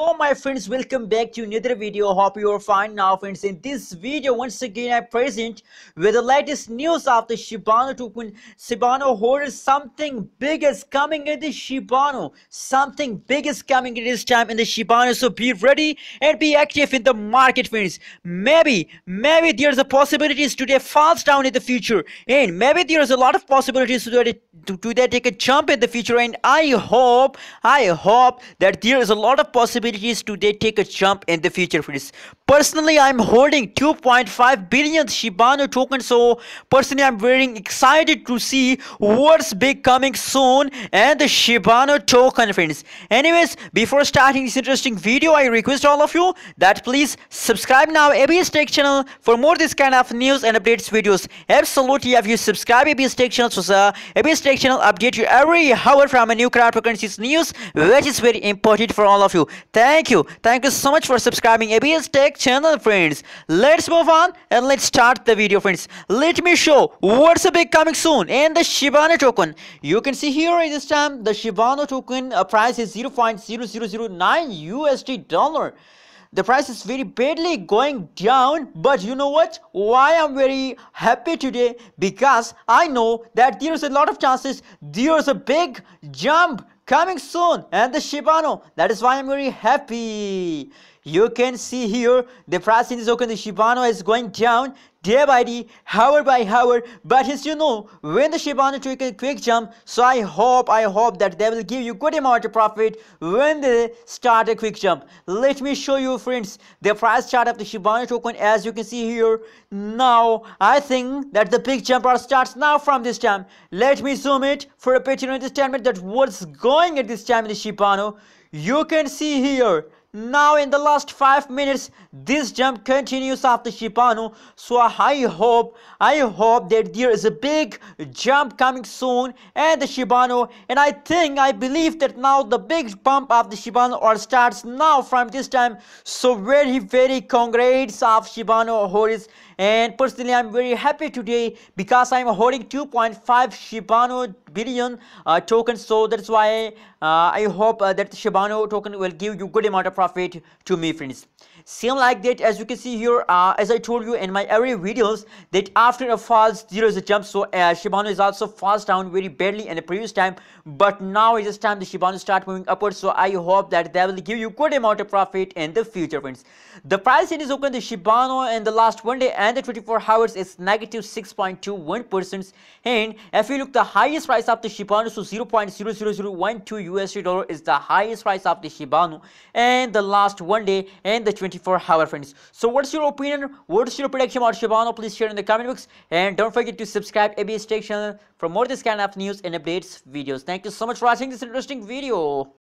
hello my friends welcome back to another video hope you are fine now friends in this video once again i present with the latest news of the shibano 2.0 shibano holders something big is coming in the shibano something big is coming in this time in the shibano so be ready and be active in the market friends maybe maybe there's a possibilities today falls down in the future and maybe there's a lot of possibilities today to, that take a jump in the future and i hope i hope that there is a lot of possibilities possibilities do they take a jump in the future this. personally i'm holding 2.5 billion shibano token so personally i'm very excited to see what's big coming soon and the shibano token friends anyways before starting this interesting video i request all of you that please subscribe now abs tech channel for more this kind of news and updates videos absolutely if you subscribe abs tech channel so sir abs tech channel update you every hour from a new cryptocurrencies news which is very important for all of you Thank you. Thank you so much for subscribing ABS Tech channel friends. Let's move on and let's start the video friends. Let me show what's a big coming soon and the Shibano token. You can see here this time the Shibano token uh, price is 0.0009 USD dollar the price is very badly going down but you know what why i'm very happy today because i know that there is a lot of chances there is a big jump coming soon and the Shibano. That is why I'm very happy. You can see here the price in Zoken, the Shibano is going down day by day, hour by hour. But as you know, when the Shibano took a quick jump, so I hope, I hope that they will give you good amount of profit when they start a quick jump. Let me show you friends, the price chart of the Shibano token as you can see here. Now, I think that the big jump starts now from this time. Let me zoom it for a better understanding that what's going at this time in the Shibano. You can see here now in the last 5 minutes, this jump continues after Shibano. So I hope, I hope that there is a big jump coming soon and the Shibano. And I think, I believe that now the big bump of the Shibano or starts now from this time. So very, very congrats of Shibano who is and personally i'm very happy today because i'm holding 2.5 shibano billion uh, tokens so that's why uh, i hope uh, that shibano token will give you good amount of profit to me friends same like that as you can see here uh, as i told you in my earlier videos that after a fall zero is a jump so uh, shibano is also falls down very badly in the previous time but now it is time the shibano start moving upwards so i hope that that will give you good amount of profit in the future friends the price it is open the shibano in the last one day and and the 24 hours is negative 6.21% and if you look the highest price of the Shibano so 0.00012 USD dollar is the highest price of the Shibano and the last one day and the 24 hour friends so what's your opinion what's your prediction about Shibano please share in the comment box and don't forget to subscribe ABS Tech channel for more this kind of news and updates videos thank you so much for watching this interesting video